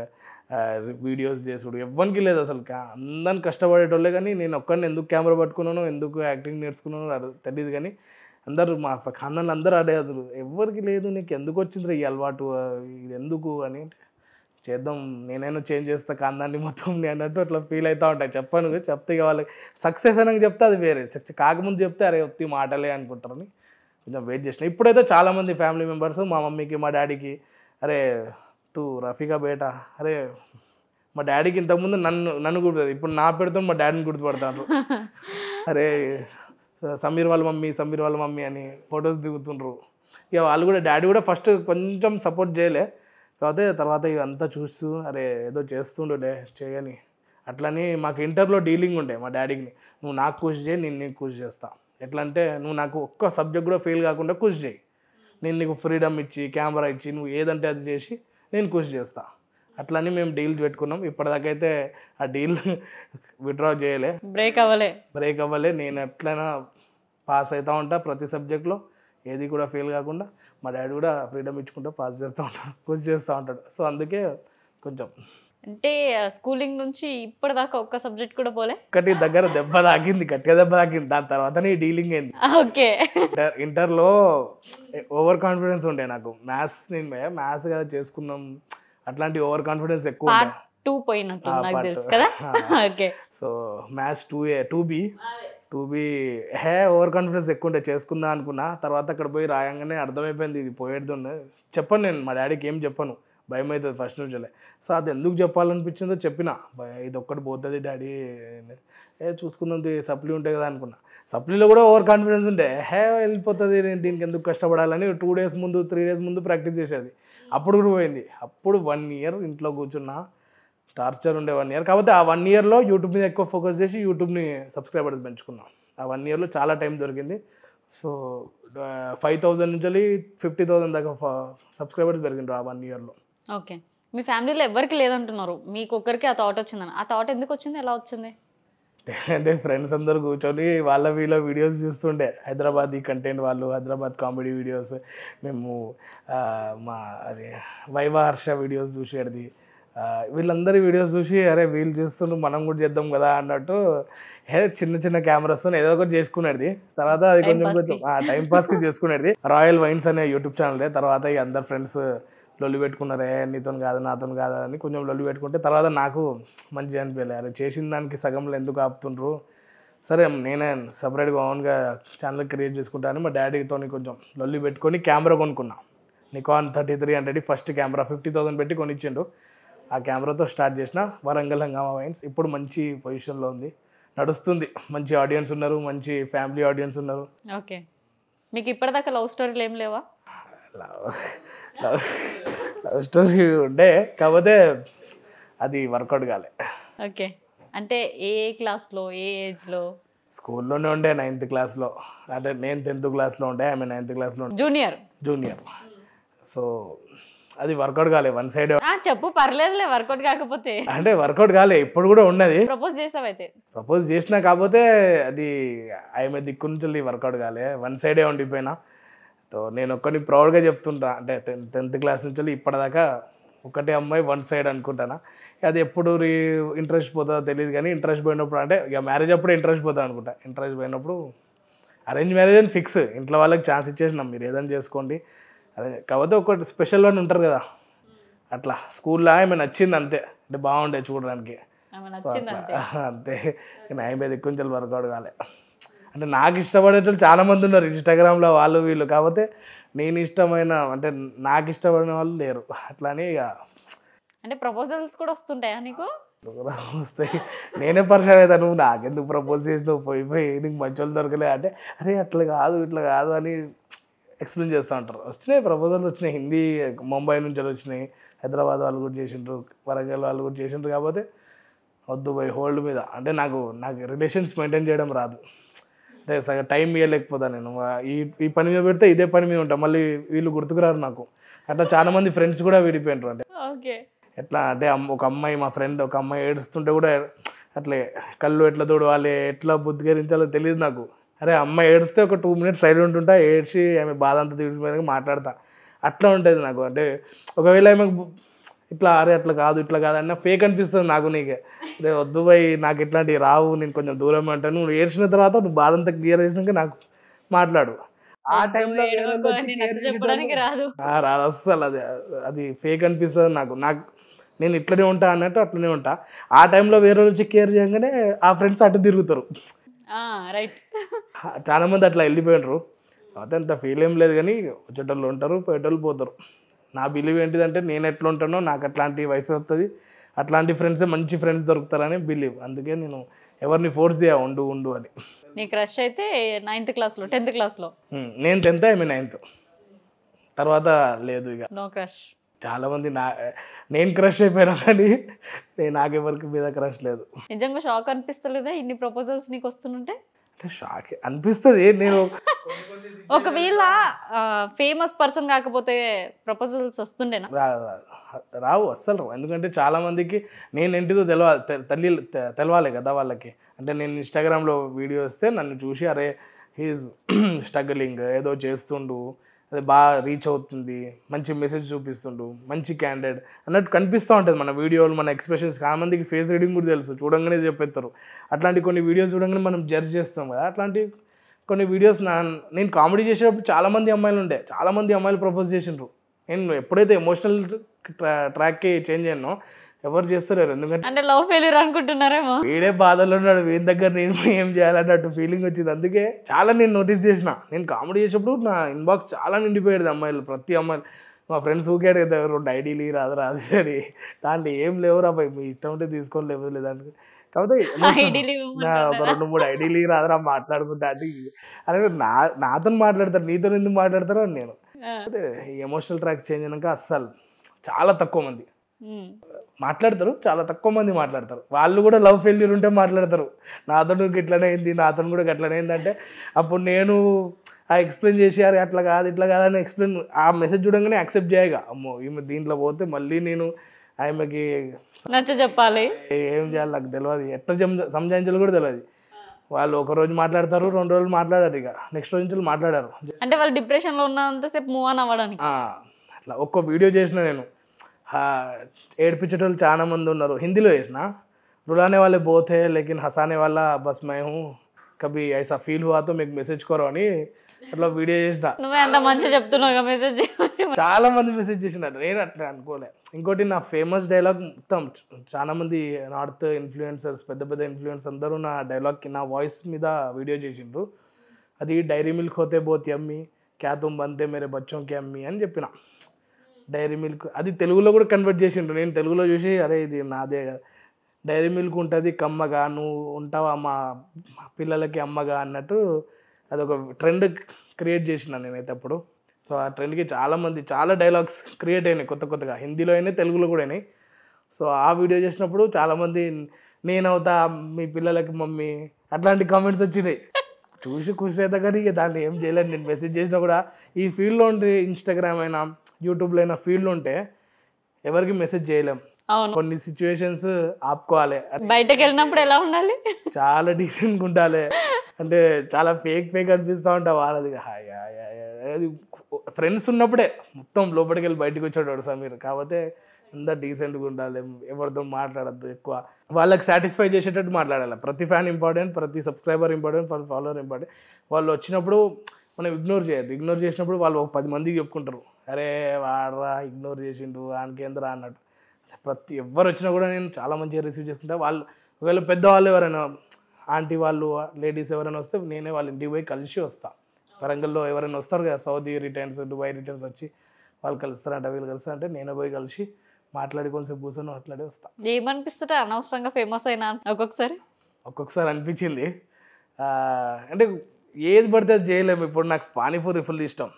వీడియోస్ చేసుడు ఎవ్వరికి లేదు అసలు అందరిని కష్టపడేటోళ్ళే కానీ నేను ఒక్కడిని ఎందుకు కెమెరా పట్టుకున్నాను ఎందుకు యాక్టింగ్ నేర్చుకున్నాను తెలియదు కానీ అందరూ మా ఖందంలో అందరూ అడేదురు ఎవరికి లేదు నీకు ఎందుకు వచ్చింది ఈ అలవాటు ఇది ఎందుకు అని చేద్దాం నేనైనా చేంజ్ చేస్తా కాందాన్ని మొత్తం నేను అన్నట్టు అట్లా ఫీల్ అవుతూ ఉంటాయి చెప్పాను చెప్తే ఇక వాళ్ళకి సక్సెస్ అని చెప్తే అది వేరే కాకముందు చెప్తే అరే ఒత్తి మాటలే అనుకుంటారని కొంచెం వెయిట్ చేసిన ఇప్పుడైతే చాలామంది ఫ్యామిలీ మెంబర్స్ మా మమ్మీకి మా డాడీకి అరే తూ రఫీగా బేట అరే మా డాడీకి ఇంతకుముందు నన్ను నన్ను గుర్తు ఇప్పుడు నా పెడితే మా డాడీని గుర్తుపడతాను <laughs> అరే సమీర్ వాళ్ళ మమ్మీ సమీర్ వాళ్ళ మమ్మీ అని ఫొటోస్ దిగుతుండ్రు ఇక వాళ్ళు కూడా డాడీ కూడా ఫస్ట్ కొంచెం సపోర్ట్ చేయలే కాకపోతే తర్వాత ఇదంతా చూస్తూ అరే ఏదో చేస్తుండే చేయని అట్లని మాకు ఇంటర్లో డీలింగ్ ఉండే మా డాడీకి నువ్వు నాకు కృషి చేయి నేను నీకు కృషి చేస్తా ఎట్లా అంటే నువ్వు నాకు ఒక్క సబ్జెక్ట్ కూడా ఫెయిల్ కాకుండా కృషి చేయి నేను నీకు ఫ్రీడమ్ ఇచ్చి కెమెరా ఇచ్చి నువ్వు ఏదంటే అది చేసి నేను కృషి చేస్తా అట్లని మేము డీల్ పెట్టుకున్నాం అయితే ఆ డీల్ విత్డ్రా చేయలే బ్రేక్ అవ్వలే బ్రేక్ అవ్వలే నేను ఎట్లయినా పాస్ అవుతూ ఉంటా ప్రతి సబ్జెక్ట్లో ఏది కూడా ఫెయిల్ కాకుండా మా డాడీ కూడా ఫ్రీడమ్ ఇచ్చుకుంటూ పాస్ చేస్తూ ఉంటాడు కొంచెం చేస్తూ ఉంటాడు సో అందుకే కొంచెం అంటే స్కూలింగ్ నుంచి ఇప్పటిదాకా ఒక్క సబ్జెక్ట్ కూడా పోలే ఒకటి దగ్గర దెబ్బ తాకింది గట్టిగా దెబ్బ తాకింది దాని నీ డీలింగ్ అయింది ఓకే ఇంటర్ ఇంటర్లో ఓవర్ కాన్ఫిడెన్స్ ఉండే నాకు మ్యాథ్స్ నేను మ్యాథ్స్ కదా చేసుకుందాం అట్లాంటి ఓవర్ కాన్ఫిడెన్స్ ఎక్కువ టూ పోయినట్టు నాకు తెలుసు కదా <laughs> okay so maths two A two B two B hey over confidence ఎక్కువ ఉంటే చేసుకుందాం అనుకున్నా తర్వాత అక్కడ పోయి రాయంగానే అర్థమైపోయింది ఇది పోయేది చెప్పను నేను మా డాడీకి ఏం చెప్పను భయం అవుతుంది ఫస్ట్ నుంచే సో అది ఎందుకు చెప్పాలనిపించిందో చెప్పిన ఇది ఒక్కటి పోతుంది డాడీ ఏ చూసుకుందాం సప్లీ ఉంటాయి కదా అనుకున్నా సప్లీలో కూడా ఓవర్ కాన్ఫిడెన్స్ ఉండే హే వెళ్ళిపోతుంది నేను దీనికి ఎందుకు కష్టపడాలని టూ డేస్ ముందు త్రీ డేస్ ముందు ప్రాక్టీస్ చేసేది అప్పుడు కూడా పోయింది అప్పుడు వన్ ఇయర్ ఇంట్లో కూర్చున్నా టార్చర్ ఉండే వన్ ఇయర్ కాకపోతే ఆ వన్ ఇయర్లో యూట్యూబ్ మీద ఎక్కువ ఫోకస్ చేసి యూట్యూబ్ని సబ్స్క్రైబర్స్ పెంచుకున్నాం ఆ వన్ ఇయర్లో చాలా టైం దొరికింది సో ఫైవ్ థౌజండ్ నుంచి ఫిఫ్టీ థౌజండ్ దాకా సబ్స్క్రైబర్స్ పెరిగిండ్రు ఆ వన్ ఇయర్లో ఓకే మీ ఫ్యామిలీలో ఎవరికి లేదంటున్నారు మీకు ఒక్కరికి ఆ థాట్ వచ్చిందని ఆ థాట్ ఎందుకు వచ్చింది ఎలా వచ్చింది అంటే ఫ్రెండ్స్ అందరు కూర్చొని వాళ్ళ వీళ్ళ వీడియోస్ చూస్తుండే హైదరాబాద్ ఈ కంటెంట్ వాళ్ళు హైదరాబాద్ కామెడీ వీడియోస్ మేము మా అది వైవ వీడియోస్ చూసేది వీళ్ళందరి వీడియోస్ చూసి అరే వీళ్ళు చూస్తుండ్రు మనం కూడా చేద్దాం కదా అన్నట్టు హే చిన్న చిన్న కెమెరాస్తో ఏదో ఒకటి చేసుకునేది తర్వాత అది కొంచెం కొంచెం టైం పాస్కి చేసుకునేది రాయల్ వైన్స్ అనే యూట్యూబ్ ఛానల్ తర్వాత ఈ అందరు ఫ్రెండ్స్ లొల్లి పెట్టుకున్నారే నీతో కాదు నాతో కాదు అని కొంచెం లొల్లి పెట్టుకుంటే తర్వాత నాకు మంచిగా అనిపించలే అరే చేసిన దానికి సగంలో ఎందుకు ఆపుతుండ్రు సరే నేనే సపరేట్గా ఓన్గా ఛానల్ క్రియేట్ చేసుకుంటాను మా డాడీతో కొంచెం లొల్లి పెట్టుకొని కెమెరా కొనుక్కున్నా Nikon thirty three hundred first camera fifty thousand పెట్టి కొనిచ్చిండు ఆ కెమెరాతో స్టార్ట్ చేసిన వరంగల్ హంగామ వైన్స్ ఇప్పుడు మంచి పొజిషన్లో ఉంది నడుస్తుంది మంచి ఆడియన్స్ ఉన్నారు మంచి ఫ్యామిలీ ఆడియన్స్ ఉన్నారు ఓకే మీకు ఇప్పటిదాకా లవ్ స్టోరీలు ఏం లేవా లవ్ లవ్ స్టోరీ ఉండే కాకపోతే అది వర్కౌట్ కాలే ఓకే అంటే ఏ క్లాస్లో ఏ ఏజ్లో స్కూల్లోనే ఉండే నైన్త్ క్లాస్లో అంటే నేను టెన్త్ క్లాస్లో ఉండే ఆమె నైన్త్ క్లాస్లో జూనియర్ జూనియర్ సో అది వర్కౌట్ కాలే వన్ సైడ్ చెప్పు పర్లేదులే వర్కౌట్ కాకపోతే అంటే వర్కౌట్ కాలే ఇప్పుడు కూడా ఉన్నది ప్రపోజ్ చేసావైతే ప్రపోజ్ చేసినా కాకపోతే అది ఆమె దిక్కు నుంచి వర్కౌట్ కాలే వన్ సైడే ఉండిపోయినా సో నేను ఒక్కని ప్రౌడ్గా చెప్తుంటా అంటే టెన్త్ టెన్త్ క్లాస్ నుంచి ఇప్పటిదాకా ఒకటే అమ్మాయి వన్ సైడ్ అనుకుంటానా అది ఎప్పుడు రీ ఇంట్రెస్ట్ పోతుందో తెలియదు కానీ ఇంట్రెస్ట్ పోయినప్పుడు అంటే ఇక మ్యారేజ్ అప్పుడు ఇంట్రెస్ట్ పోతా అనుకుంటా ఇంట్రెస్ట్ పోయినప్పుడు అరేంజ్ మ్యారేజ్ అని ఫిక్స్ ఇంట్లో వాళ్ళకి ఛాన్స్ ఇచ్చేసినాం మీరు ఏదైనా చేసుకోండి అదే కాకపోతే ఒకటి స్పెషల్ అని ఉంటారు కదా అట్లా స్కూల్లో ఆమె నచ్చింది అంతే అంటే బాగుండే చూడడానికి అంతే <laughs> ఎక్కువ నుంచి వర్కౌట్ కాలే అంటే నాకు ఇష్టపడేటట్లు చాలా మంది ఉన్నారు ఇన్స్టాగ్రామ్లో వాళ్ళు వీళ్ళు కాకపోతే నేను ఇష్టమైన అంటే నాకు ఇష్టపడిన వాళ్ళు లేరు అట్లానే ఇక అంటే ప్రపోజల్స్ కూడా వస్తుంటాయా నీకు వస్తాయి నేనే పరిచయం అవుతా నువ్వు నాకెందుకు ప్రపోజ్ చేసినావు పోయి పోయి నీకు మంచి వాళ్ళు దొరకలే అంటే అరే అట్లా కాదు ఇట్లా కాదు అని ఎక్స్ప్లెయిన్ చేస్తూ ఉంటారు వచ్చినాయి ప్రపోజల్స్ వచ్చినాయి హిందీ ముంబై నుంచి వచ్చినాయి హైదరాబాద్ వాళ్ళు కూడా చేసిండ్రు వరంగల్ వాళ్ళు కూడా చేసిండ్రు కాకపోతే వద్దు బై హోల్డ్ మీద అంటే నాకు నాకు రిలేషన్స్ మెయింటైన్ చేయడం రాదు అంటే సగ టైం ఇవ్వలేకపోతా నేను ఈ ఈ పని మీద పెడితే ఇదే పని మీద ఉంటాం మళ్ళీ వీళ్ళు గుర్తుకురారు నాకు అట్లా చాలా మంది ఫ్రెండ్స్ కూడా విడిపోయినారు అంటే ఎట్లా అంటే ఒక అమ్మాయి మా ఫ్రెండ్ ఒక అమ్మాయి ఏడుస్తుంటే కూడా అట్లే కళ్ళు ఎట్లా తోడవాలి ఎట్లా బుద్ధిగరించాలో తెలియదు నాకు అరే అమ్మ ఏడిస్తే ఒక టూ మినిట్స్ సైలెంట్ ఉంటా ఏడ్చి ఆమె బాధ అంతా తీర్చిపోయినాక మాట్లాడతా అట్లా ఉంటుంది నాకు అంటే ఒకవేళ ఆమెకు ఇట్లా అరే అట్లా కాదు ఇట్లా కాదు అన్న ఫేక్ అనిపిస్తుంది నాకు నీకే అదే వద్దు పోయి నాకు ఇట్లాంటివి రావు నేను కొంచెం దూరం అంటాను నువ్వు ఏడ్చిన తర్వాత నువ్వు బాధ అంతా క్లియర్ చేసినాక నాకు మాట్లాడు ఆ టైంలో రాదు అస్సలు అది అది ఫేక్ అనిపిస్తుంది నాకు నాకు నేను ఇట్లనే ఉంటా అన్నట్టు అట్లనే ఉంటా ఆ టైంలో వేరే వచ్చి కేర్ చేయగానే ఆ ఫ్రెండ్స్ అటు తిరుగుతారు రైట్ చాలా మంది అట్లా వెళ్ళిపోయినారు అంత ఫీల్ ఏం లేదు కానీ వచ్చేటోళ్ళు ఉంటారు పోయేటోళ్ళు పోతారు నా బిలీవ్ ఏంటిదంటే నేను ఎట్లా ఉంటానో నాకు అట్లాంటి వైఫ్ వస్తుంది అట్లాంటి ఫ్రెండ్సే మంచి ఫ్రెండ్స్ దొరుకుతారని బిలీవ్ అందుకే నేను ఎవరిని ఫోర్స్ చేయ ఉండు ఉండు అని నీ క్రష్ అయితే నైన్త్ క్లాస్లో టెన్త్ క్లాస్లో నేను టెన్త్ మీ నైన్త్ తర్వాత లేదు ఇక నో క్రష్ చాలామంది నా నేను క్రష్ అయిపోయినా కానీ నేను నాకెవరికి మీద క్రష్ లేదు నిజంగా షాక్ అనిపిస్తలేదా ఇన్ని ప్రపోజల్స్ నీకు వస్తుంటే అంటే షాక్ అనిపిస్తుంది నేను ఒకవేళ ఫేమస్ పర్సన్ కాకపోతే ప్రపోజల్స్ వస్తుండేనా రావు అస్సలు రావు ఎందుకంటే చాలామందికి నేను ఏంటిదో తెలవాలి తల్లి తెలవాలి కదా వాళ్ళకి అంటే నేను ఇన్స్టాగ్రామ్లో వీడియో వస్తే నన్ను చూసి అరే హీజ్ స్ట్రగలింగ్ ఏదో చేస్తుండు అది బాగా రీచ్ అవుతుంది మంచి మెసేజ్ చూపిస్తుండు మంచి క్యాండిడేట్ అన్నట్టు కనిపిస్తూ ఉంటుంది మన వీడియోలు మన ఎక్స్ప్రెషన్స్ చాలా మందికి ఫేస్ రీడింగ్ కూడా తెలుసు చూడంగానే చెప్పేస్తారు అట్లాంటి కొన్ని వీడియోస్ చూడంగానే మనం జడ్జ్ చేస్తాం కదా అట్లాంటి కొన్ని వీడియోస్ నా నేను కామెడీ చేసేటప్పుడు చాలామంది అమ్మాయిలు ఉండే చాలామంది అమ్మాయిలు ప్రపోజ్ చేసిండ్రు నేను ఎప్పుడైతే ఎమోషనల్ ట్రాక్కి చేంజ్ అయ్యానో ఎవరు చేస్తున్నారు ఎందుకంటే అంటే లవ్ ఫెయిలియర్ అనుకుంటున్నారేమో వీడే బాధలో ఉన్నాడు వీడి దగ్గర నేను ఏం చేయాలన్నట్టు ఫీలింగ్ వచ్చింది అందుకే చాలా నేను నోటీస్ చేసిన నేను కామెడీ చేసేప్పుడు నా ఇన్బాక్స్ చాలా నిండిపోయేది అమ్మాయిలు ప్రతి అమ్మాయిలు మా ఫ్రెండ్స్ ఊకేడు కదా రెండు ఐడీలు రాదు రాదు సరే దాంట్లో ఏం లేవురా పై మీ ఇష్టం ఉంటే తీసుకొని లేవు లేదానికి కాకపోతే <laughs> రెండు మూడు ఐడీలు రాదురా మాట్లాడుకుంటా అంటే అరే నా నాతో మాట్లాడతారు నీతో ఎందుకు మాట్లాడతారో నేను ఎమోషనల్ ట్రాక్ చేంజ్ అయినాక అస్సలు చాలా తక్కువ మంది మాట్లాడతారు చాలా తక్కువ మంది మాట్లాడతారు వాళ్ళు కూడా లవ్ ఫెయిల్యూర్ ఉంటే మాట్లాడతారు నా అతను ఇట్లనే అయింది అతను కూడా గట్లనే అయింది అంటే అప్పుడు నేను ఆ ఎక్స్ప్లెయిన్ చేసేయారు అట్లా కాదు ఇట్లా కాదని ఎక్స్ప్లెయిన్ ఆ మెసేజ్ చూడంగానే యాక్సెప్ట్ చేయగా అమ్మో ఈమె దీంట్లో పోతే మళ్ళీ నేను ఆమెకి నచ్చ చెప్పాలి ఏం చేయాలి నాకు తెలియదు ఎట్లా సంజాయించాలి కూడా తెలియదు వాళ్ళు ఒక రోజు మాట్లాడతారు రెండు రోజులు మాట్లాడారు ఇక నెక్స్ట్ రోజు నుంచి మాట్లాడారు అంటే వాళ్ళు డిప్రెషన్లో ఉన్నంతసేపు మూవ్ ఆన్ అవ్వడానికి అట్లా ఒక్క వీడియో చేసిన నేను ఏడ్పించేటోళ్ళు చాలా మంది ఉన్నారు హిందీలో వేసిన రులానే వాళ్ళే బోతే లేకిన్ హసానే వాళ్ళ బస్ మేము కభీ ఐసా ఫీల్ హువాతో మీకు మెసేజ్ కోరు అని అట్లా వీడియో చేసిన చెప్తున్నావు మెసేజ్ చాలా మంది మెసేజ్ చేసినారు నేను అట్లా అనుకోలే ఇంకోటి నా ఫేమస్ డైలాగ్ మొత్తం చాలా మంది నార్త్ ఇన్ఫ్లుయెన్సర్స్ పెద్ద పెద్ద ఇన్ఫ్లుయెన్స్ అందరూ నా డైలాగ్కి నా వాయిస్ మీద వీడియో చేసిండ్రు అది డైరీ మిల్క్ హోతే బోతి అమ్మి క్యా తుమ్ బంతే మేరే బచ్చోకి అమ్మి అని చెప్పిన డైరీ మిల్క్ అది తెలుగులో కూడా కన్వర్ట్ చేసిండ్రు నేను తెలుగులో చూసి అరే ఇది నాదే కదా డైరీ మిల్క్ ఉంటుంది కమ్మగా నువ్వు ఉంటావా మా పిల్లలకి అమ్మగా అన్నట్టు అదొక ట్రెండ్ క్రియేట్ చేసిన నేనైతే అప్పుడు సో ఆ ట్రెండ్కి చాలామంది చాలా డైలాగ్స్ క్రియేట్ అయినాయి కొత్త కొత్తగా హిందీలో అయినాయి తెలుగులో కూడా అయినాయి సో ఆ వీడియో చేసినప్పుడు చాలామంది నేనవుతా మీ పిల్లలకి మమ్మీ అట్లాంటి కామెంట్స్ వచ్చినాయి చూసి ఖుషి అయితే కానీ ఇక దాన్ని ఏం చేయలేదు నేను మెసేజ్ చేసినా కూడా ఈ ఫీల్డ్లో ఉండి ఇన్స్టాగ్రామ్ అయినా యూట్యూబ్లో అయినా ఫీల్డ్ ఉంటే ఎవరికి మెసేజ్ చేయలేం అవును కొన్ని సిచ్యువేషన్స్ ఆపుకోవాలి బయటకు వెళ్ళినప్పుడు ఎలా ఉండాలి చాలా డీసెంట్ ఉండాలి అంటే చాలా ఫేక్ ఫేక్ అనిపిస్తూ ఉంటా వాళ్ళది అది ఫ్రెండ్స్ ఉన్నప్పుడే మొత్తం లోపలికి వెళ్ళి బయటకు వచ్చేవాడు సమీర్ కాకపోతే అంతా డీసెంట్గా ఉండాలి ఎవరితో మాట్లాడద్దు ఎక్కువ వాళ్ళకి సాటిస్ఫై చేసేటట్టు మాట్లాడాలి ప్రతి ఫ్యాన్ ఇంపార్టెంట్ ప్రతి సబ్స్క్రైబర్ ఇంపార్టెంట్ ప్రతి ఫాలోవర్ ఇంపార్టెంట్ వాళ్ళు వచ్చినప్పుడు మనం ఇగ్నోర్ చేయొద్దు ఇగ్నోర్ చేసినప్పుడు వాళ్ళు ఒక పది మందికి చెప్పుకుంటారు అరే వాడరా ఇగ్నోర్ చేసిండు ఆనకేంద్రా అన్నట్టు ప్రతి ఎవరు వచ్చినా కూడా నేను చాలా మంచిగా రిసీవ్ చేసుకుంటా వాళ్ళు ఒకవేళ పెద్దవాళ్ళు ఎవరైనా ఆంటీ వాళ్ళు లేడీస్ ఎవరైనా వస్తే నేనే వాళ్ళ ఇంటికి పోయి కలిసి వస్తా వరంగల్లో ఎవరైనా వస్తారు కదా సౌదీ రిటర్న్స్ దుబాయ్ రిటర్న్స్ వచ్చి వాళ్ళు కలుస్తారంట వీళ్ళు కలుస్తారంటే నేనే పోయి కలిసి మాట్లాడి కొంచెం కూర్చొని మాట్లాడి వస్తాను ఏమనిపిస్తుంటే అనవసరంగా ఫేమస్ అయినా ఒక్కొక్కసారి ఒక్కొక్కసారి అనిపించింది అంటే ఏది పడితే అది చేయలేము ఇప్పుడు నాకు పానీపూరి ఫుల్ ఇష్టం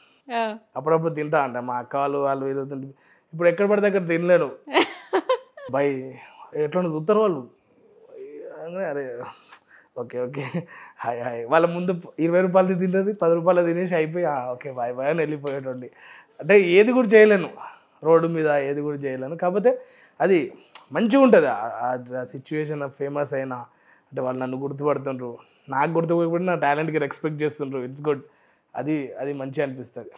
అప్పుడప్పుడు తింటా అంట మా అక్క వాళ్ళు వాళ్ళు ఏదో ఇప్పుడు ఎక్కడ పడితే అక్కడ తినలేను <laughs> బై ఎట్లా చూస్తారు వాళ్ళు అరే ఓకే ఓకే హాయ్ హాయ్ వాళ్ళ ముందు ఇరవై రూపాయలది తింటుంది పది రూపాయలు తినేసి అయిపోయి ఓకే బాయ్ బాయ్ అని వెళ్ళిపోయేటండి అంటే ఏది కూడా చేయలేను రోడ్డు మీద ఏది కూడా చేయలేను కాకపోతే అది మంచిగా ఉంటుంది ఆ సిచ్యువేషన్ ఫేమస్ అయినా అంటే వాళ్ళు నన్ను గుర్తుపడుతుండ్రు నాకు గుర్తుపడకుండా నా టాలెంట్కి రెస్పెక్ట్ చేస్తుండ్రు ఇట్స్ గుడ్ అది అది మంచి అనిపిస్తుంది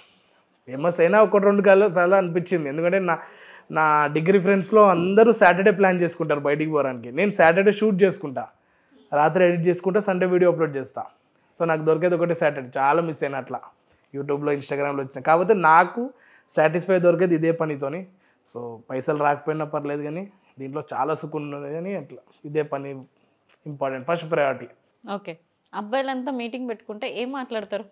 ఫేమస్ అయినా ఒకటి రెండు కాలు చాలా అనిపించింది ఎందుకంటే నా నా డిగ్రీ ఫ్రెండ్స్లో అందరూ సాటర్డే ప్లాన్ చేసుకుంటారు బయటికి పోవడానికి నేను సాటర్డే షూట్ చేసుకుంటా రాత్రి ఎడిట్ చేసుకుంటా సండే వీడియో అప్లోడ్ చేస్తా సో నాకు దొరికేది ఒకటే సాటర్డే చాలా మిస్ అయిన అట్లా యూట్యూబ్లో ఇన్స్టాగ్రామ్లో వచ్చిన కాకపోతే నాకు సాటిస్ఫై దొరికేది ఇదే పనితోని సో పైసలు రాకపోయినా పర్లేదు కానీ దీంట్లో చాలా సుఖం ఉన్నది కానీ అట్లా ఇదే పని ఇంపార్టెంట్ ఫస్ట్ ప్రయారిటీ ఓకే అబ్బాయిలంతా మీటింగ్ పెట్టుకుంటే ఏం మాట్లాడతారు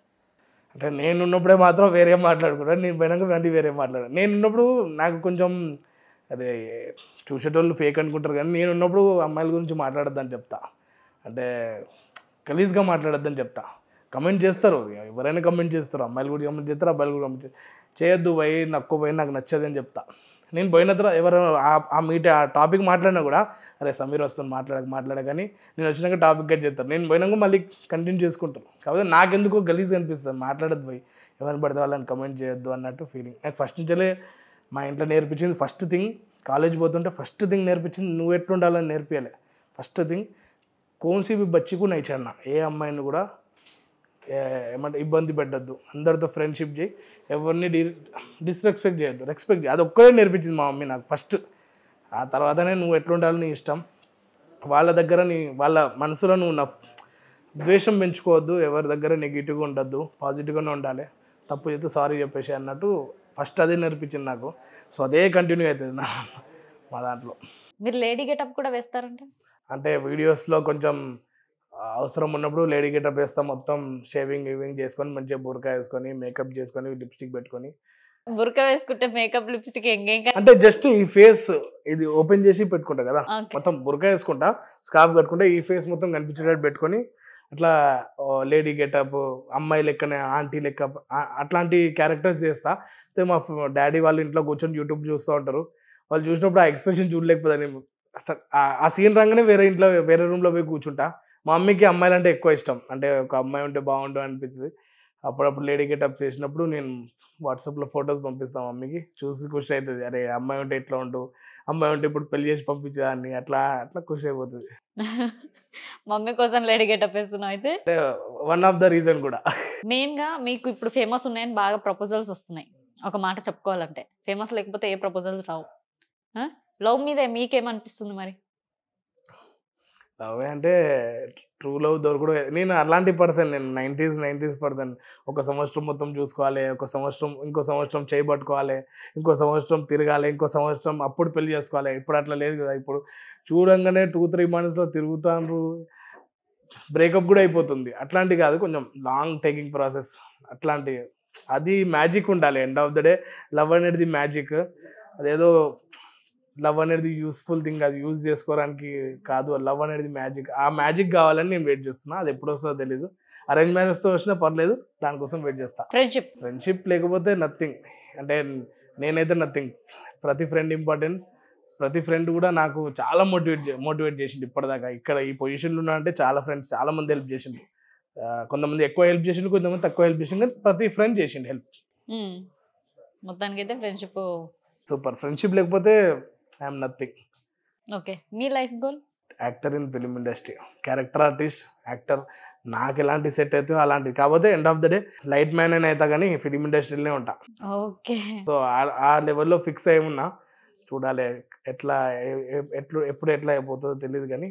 అంటే నేను ఉన్నప్పుడే మాత్రం వేరే మాట్లాడుకుంటాను నేను పోయినాక మళ్ళీ వేరే మాట్లాడాను నేను ఉన్నప్పుడు నాకు కొంచెం అదే చూసేటోళ్ళు ఫేక్ అనుకుంటారు కానీ నేను ఉన్నప్పుడు అమ్మాయిల గురించి మాట్లాడద్దని చెప్తా అంటే కలీజ్గా మాట్లాడద్దని చెప్తా కమెంట్ చేస్తారు ఎవరైనా కమెంట్ చేస్తారు అమ్మాయిలు కూడా కమెంట్ చేస్తారు అబ్బాయిలు కూడా కమెంట్ చేస్తారు చేయొద్దు పోయి నక్కు పోయి నాకు నచ్చదని చెప్తా నేను పోయిన తర్వాత ఎవరు ఆ మీట్ ఆ టాపిక్ మాట్లాడినా కూడా అరే సమీర్ వస్తుంది మాట్లాడక మాట్లాడకని నేను వచ్చినాక టాపిక్ కట్ చేస్తాను నేను పోయినాక మళ్ళీ కంటిన్యూ చేసుకుంటాను కాకపోతే నాకెందుకో గలీజ్ అనిపిస్తుంది మాట్లాడద్దు పోయి ఎవరిని పడితే వాళ్ళని కమెంట్ చేయొద్దు అన్నట్టు ఫీలింగ్ నాకు ఫస్ట్ నుంచే మా ఇంట్లో నేర్పించింది ఫస్ట్ థింగ్ కాలేజ్ పోతుంటే ఫస్ట్ థింగ్ నేర్పించింది నువ్వు ఎట్లుండాలని నేర్పించాలి ఫస్ట్ థింగ్ కోన్సీపీ బచ్చి కూడా నైచాను ఏ అమ్మాయిని కూడా ఏమంటే ఇబ్బంది పెట్టద్దు అందరితో ఫ్రెండ్షిప్ చేయి ఎవరిని డి డిస్రెస్పెక్ట్ చేయొద్దు రెస్పెక్ట్ చేయి అది ఒక్కడే నేర్పించింది మా మమ్మీ నాకు ఫస్ట్ ఆ తర్వాతనే నువ్వు ఎట్లుండాలి నీ ఇష్టం వాళ్ళ దగ్గర నీ వాళ్ళ మనసులో నువ్వు నా ద్వేషం పెంచుకోవద్దు ఎవరి దగ్గర నెగిటివ్గా ఉండద్దు పాజిటివ్గానే ఉండాలి తప్పు చేస్తే సారీ చెప్పేసి అన్నట్టు ఫస్ట్ అదే నేర్పించింది నాకు సో అదే కంటిన్యూ అవుతుంది నా మా దాంట్లో మీరు లేడీ గెటప్ కూడా వేస్తారంటే అంటే వీడియోస్లో కొంచెం అవసరం ఉన్నప్పుడు లేడీ గెటప్ వేస్తాం మొత్తం షేవింగ్ ఇవింగ్ చేసుకొని మంచిగా బుర్కా వేసుకొని మేకప్ చేసుకొని లిప్స్టిక్ పెట్టుకొని బుర్కా వేసుకుంటే మేకప్ లిప్స్టిక్ అంటే జస్ట్ ఈ ఫేస్ ఇది ఓపెన్ చేసి పెట్టుకుంటా కదా మొత్తం బుర్కా వేసుకుంటా స్కార్ఫ్ కట్టుకుంటే ఈ ఫేస్ మొత్తం కనిపించేటట్టు పెట్టుకొని అట్లా లేడీ గెటప్ అమ్మాయి లెక్కనే ఆంటీ లెక్క అట్లాంటి క్యారెక్టర్స్ చేస్తా అయితే మా డాడీ వాళ్ళ ఇంట్లో కూర్చొని యూట్యూబ్ చూస్తూ ఉంటారు వాళ్ళు చూసినప్పుడు ఆ ఎక్స్ప్రెషన్ చూడలేకపోతే ఆ సీన్ రంగానే వేరే ఇంట్లో వేరే రూమ్లో పోయి కూర్చుంటా మా అమ్మకి అమ్మాయిలు అంటే ఎక్కువ ఇష్టం అంటే ఒక అమ్మాయి ఉంటే బాగుంటుంది అనిపిస్తుంది అప్పుడప్పుడు లేడీ గెటప్ చేసినప్పుడు నేను వాట్సాప్లో ఫొటోస్ పంపిస్తాను మమ్మీకి చూసి ఖుషి అవుతుంది అరే అమ్మాయి ఉంటే ఎట్లా ఉండు అమ్మాయి ఉంటే ఇప్పుడు పెళ్లి చేసి పంపించేదాన్ని అట్లా అట్లా ఖుషి అయిపోతుంది <laughs> మమ్మీ కోసం లేడీ గెటప్ వేస్తున్నావు అయితే వన్ ఆఫ్ ద రీజన్ కూడా మెయిన్గా మీకు ఇప్పుడు ఫేమస్ ఉన్నాయని బాగా ప్రపోజల్స్ వస్తున్నాయి ఒక మాట చెప్పుకోవాలంటే ఫేమస్ లేకపోతే ఏ ప్రపోజల్స్ రావు లవ్ మీద మీకేమనిపిస్తుంది మరి లవ్ అంటే ట్రూ లవ్ దొరకడు నేను అలాంటి పర్సన్ నేను నైంటీస్ నైంటీస్ పర్సన్ ఒక సంవత్సరం మొత్తం చూసుకోవాలి ఒక సంవత్సరం ఇంకో సంవత్సరం చేయబట్టుకోవాలి ఇంకో సంవత్సరం తిరగాలి ఇంకో సంవత్సరం అప్పుడు పెళ్లి చేసుకోవాలి ఇప్పుడు అట్లా లేదు కదా ఇప్పుడు చూడంగానే టూ త్రీ మంత్స్లో తిరుగుతాను బ్రేకప్ కూడా అయిపోతుంది అట్లాంటి కాదు కొంచెం లాంగ్ టేకింగ్ ప్రాసెస్ అట్లాంటి అది మ్యాజిక్ ఉండాలి end of the day love అనేది మ్యాజిక్ అదేదో లవ్ అనేది యూస్ఫుల్ థింగ్ అది యూజ్ చేసుకోవడానికి కాదు లవ్ అనేది మ్యాజిక్ ఆ మ్యాజిక్ కావాలని నేను వెయిట్ చేస్తున్నా అది ఎప్పుడు వస్తుందో తెలీదు అరేంజ్ తో వచ్చినా పర్లేదు దానికోసం వెయిట్ చేస్తా ఫ్రెండ్షిప్ ఫ్రెండ్షిప్ లేకపోతే నథింగ్ అంటే నేనైతే నథింగ్ ప్రతి ఫ్రెండ్ ఇంపార్టెంట్ ప్రతి ఫ్రెండ్ కూడా నాకు చాలా మోటివేట్ మోటివేట్ చేసింది ఇప్పటిదాకా ఇక్కడ ఈ పొజిషన్లో ఉన్నా అంటే చాలా ఫ్రెండ్స్ చాలా మంది హెల్ప్ చేసింది కొంతమంది ఎక్కువ హెల్ప్ చేసింది కొంతమంది తక్కువ హెల్ప్ చేసింది కానీ ప్రతి ఫ్రెండ్ చేసిండు హెల్ప్ మొత్తానికి అయితే ఫ్రెండ్షిప్ సూపర్ ఫ్రెండ్షిప్ లేకపోతే ఐఎమ్ నథింగ్ ఓకే మీ life goal actor in film industry character artist actor నాకు ఎలాంటి సెట్ అయితే అలాంటిది కాకపోతే end of the day light man అయినా అవుతా కానీ ఫిలిం ఇండస్ట్రీలోనే ఉంటా ఓకే సో ఆ లెవెల్లో ఫిక్స్ అయి ఉన్నా చూడాలి ఎట్లా ఎట్లు ఎప్పుడు ఎట్లా అయిపోతుందో తెలియదు కానీ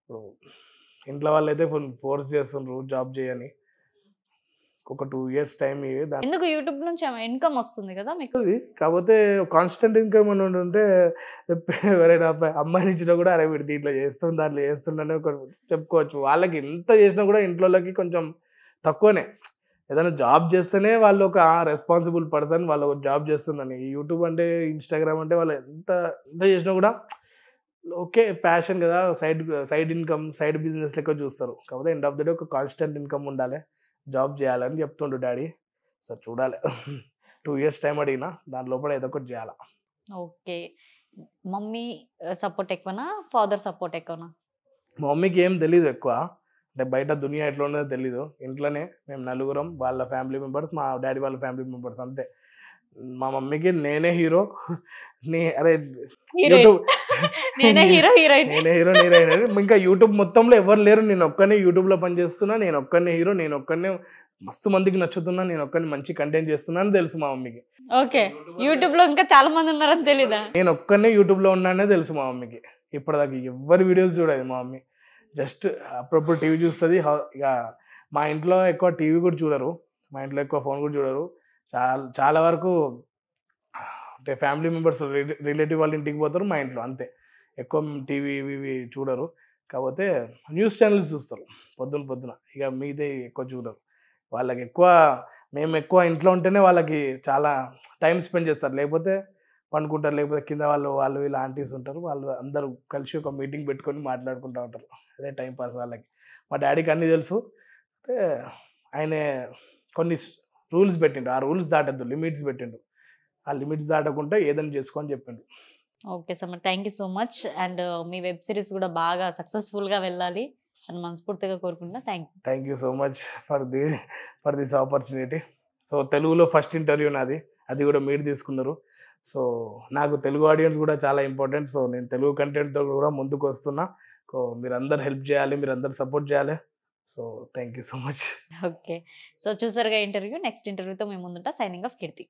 ఇప్పుడు ఇంట్లో వాళ్ళు అయితే ఫోర్స్ చేస్తుండ్రు జాబ్ చేయని ఒక టూ ఇయర్స్ టైం ఎందుకు యూట్యూబ్ నుంచి ఇన్కమ్ వస్తుంది కదా మీకు కాకపోతే కాన్స్టెంట్ ఇన్కమ్ అని ఉంటుంటే ఎవరైనా అమ్మాయి నుంచి కూడా అరే వీడు దీంట్లో చేస్తుంది దాంట్లో చేస్తుండని ఒక చెప్పుకోవచ్చు వాళ్ళకి ఎంత చేసినా కూడా ఇంట్లోకి కొంచెం తక్కువనే ఏదైనా జాబ్ చేస్తేనే వాళ్ళు ఒక రెస్పాన్సిబుల్ పర్సన్ వాళ్ళు ఒక జాబ్ చేస్తుందని యూట్యూబ్ అంటే ఇన్స్టాగ్రామ్ అంటే వాళ్ళు ఎంత ఎంత చేసినా కూడా ఓకే ప్యాషన్ కదా side side income side business లెక్క చూస్తారు కాకపోతే ఎండ్ ఆఫ్ ద డే ఒక కాన్స్టెంట్ ఇన్కమ్ ఉండాలి జాబ్ చేయాలని చెప్తుండు డాడీ సార్ చూడాలి టూ ఇయర్స్ టైం అడిగినా దాని లోపల ఏదో ఒకటి చేయాలా ఓకే మమ్మీ సపోర్ట్ ఎక్కువనా ఫాదర్ సపోర్ట్ ఎక్కువనా మమ్మీకి ఏం తెలీదు ఎక్కువ అంటే బయట దునియా ఎట్లా ఉన్నదో తెలీదు ఇంట్లోనే మేము నలుగురం వాళ్ళ ఫ్యామిలీ మెంబర్స్ మా డాడీ వాళ్ళ ఫ్యామిలీ మెంబర్స్ అంతే మా మమ్మీకి నేనే హీరో నే అరే యూట్యూబ్ <laughs> నేనే హీరో హీరోయిన్ నేనే హీరో హీరోయిన్ ఇంకా యూట్యూబ్ మొత్తంలో ఎవరు లేరు నేను ఒక్కనే యూట్యూబ్లో పనిచేస్తున్నా నేను ఒక్కనే హీరో నేను ఒక్కనే మస్తు మందికి నచ్చుతున్నా నేను ఒక్కని మంచి కంటెంట్ చేస్తున్నాను తెలుసు మా మమ్మీకి ఓకే యూట్యూబ్ లో ఇంకా చాలా మంది ఉన్నారని తెలీదా నేను ఒక్కనే యూట్యూబ్ లో ఉన్నానే తెలుసు మా మమ్మీకి ఇప్పటిదాకా ఎవరి వీడియోస్ చూడదు మా మమ్మీ జస్ట్ అప్పుడప్పుడు టీవీ చూస్తుంది ఇక మా ఇంట్లో ఎక్కువ టీవీ కూడా చూడరు మా ఇంట్లో ఎక్కువ ఫోన్ కూడా చూడరు చాలా చాలా వరకు అంటే ఫ్యామిలీ మెంబర్స్ రిలేటివ్ వాళ్ళ ఇంటికి పోతారు మా ఇంట్లో అంతే ఎక్కువ టీవీ ఇవి చూడరు కాకపోతే న్యూస్ ఛానల్స్ చూస్తారు పొద్దున పొద్దున ఇక మీదే ఎక్కువ చూడరు వాళ్ళకి ఎక్కువ మేము ఎక్కువ ఇంట్లో ఉంటేనే వాళ్ళకి చాలా టైం స్పెండ్ చేస్తారు లేకపోతే పండుకుంటారు లేకపోతే కింద వాళ్ళు వాళ్ళు వీళ్ళు ఆంటీస్ ఉంటారు వాళ్ళు అందరూ కలిసి ఒక మీటింగ్ పెట్టుకొని మాట్లాడుకుంటూ ఉంటారు అదే టైం పాస్ వాళ్ళకి మా డాడీకి అన్నీ తెలుసు అయితే ఆయన కొన్ని రూల్స్ పెట్టిండు ఆ రూల్స్ దాటద్దు లిమిట్స్ పెట్టిండు ఆ లిమిట్స్ దాటకుండా ఏదైనా చేసుకొని చెప్పిండు okay sir thank you so much and uh, మీ వెబ్ సిరీస్ కూడా బాగా సక్సెస్ఫుల్గా వెళ్ళాలి అని మనస్ఫూర్తిగా కోరుకుంటున్నా thank you thank you so much for the for this opportunity so తెలుగులో ఫస్ట్ ఇంటర్వ్యూ నాది అది కూడా మీరు తీసుకున్నారు సో నాకు తెలుగు ఆడియన్స్ కూడా చాలా ఇంపార్టెంట్ సో నేను తెలుగు కంటెంట్తో కూడా ముందుకు వస్తున్నా సో మీరందరూ హెల్ప్ చేయాలి మీరందరూ సపోర్ట్ చేయాలి so thank you so much okay so చూసారుగా ఇంటర్వ్యూ నెక్స్ట్ ఇంటర్వ్యూతో మేము ముందుంటా సైనింగ్ ఆఫ్ కీర్తి